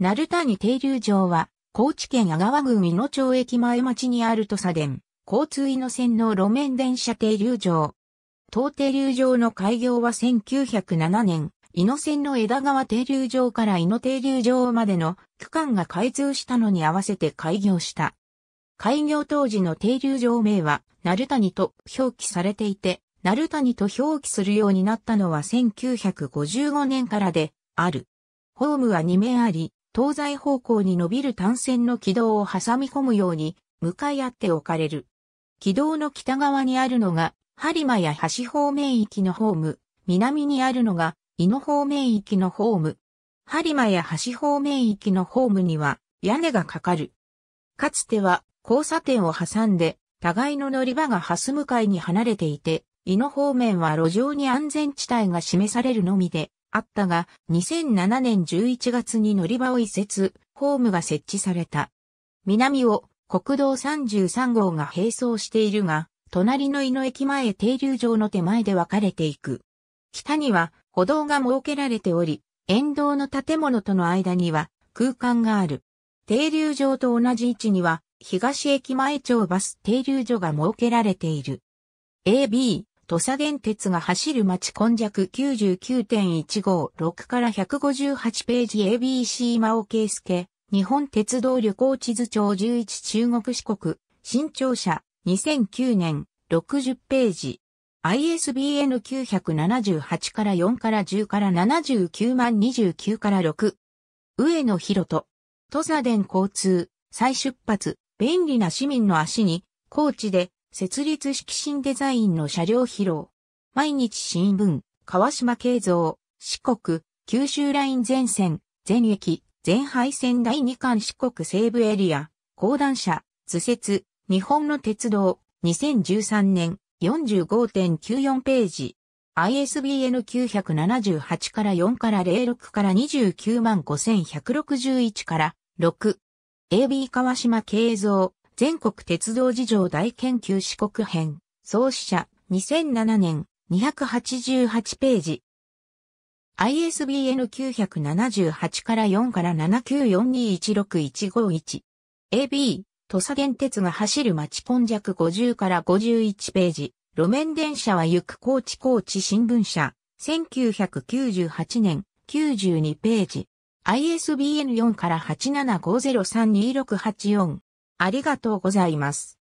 鳴谷停留場は、高知県阿川郡美野町駅前町にある土佐電、交通の線の路面電車停留場。当停留場の開業は1907年、井野線の枝川停留場から井野停留場までの区間が開通したのに合わせて開業した。開業当時の停留場名は、鳴谷と表記されていて、鳴谷と表記するようになったのは1955年からで、ある。ホームは2面あり、東西方向に伸びる単線の軌道を挟み込むように向かい合って置かれる。軌道の北側にあるのが、播磨や橋方面域のホーム、南にあるのが、井野方面域のホーム。播磨や橋方面域のホームには、屋根がかかる。かつては、交差点を挟んで、互いの乗り場が蓮向かいに離れていて、井の方面は路上に安全地帯が示されるのみで、あったが、2007年11月に乗り場を移設、ホームが設置された。南を国道33号が並走しているが、隣の井野駅前停留場の手前で分かれていく。北には歩道が設けられており、沿道の建物との間には空間がある。停留場と同じ位置には東駅前町バス停留所が設けられている。AB、土佐電鉄が走る街今弱99.156から158ページ ABC 真尾圭介、日本鉄道旅行地図帳11中国四国、新庁舎、2009年、60ページ。ISBN 978から4から10から79万29から6。上野博人。土佐電交通、再出発、便利な市民の足に、高知で、設立式新デザインの車両披露。毎日新聞、川島慶三、四国、九州ライン全線、全駅、全廃線第2巻四国西部エリア、高段車、図説、日本の鉄道、2013年、45.94ページ。ISBN 978から4から06から29万5161から6。AB 川島慶三、全国鉄道事情大研究四国編、創始者、2007年、288ページ。ISBN 978から4から794216151。AB、土佐電鉄が走る町今弱50から51ページ。路面電車は行く高知高知新聞社。1998年、92ページ。ISBN4 から875032684。ありがとうございます。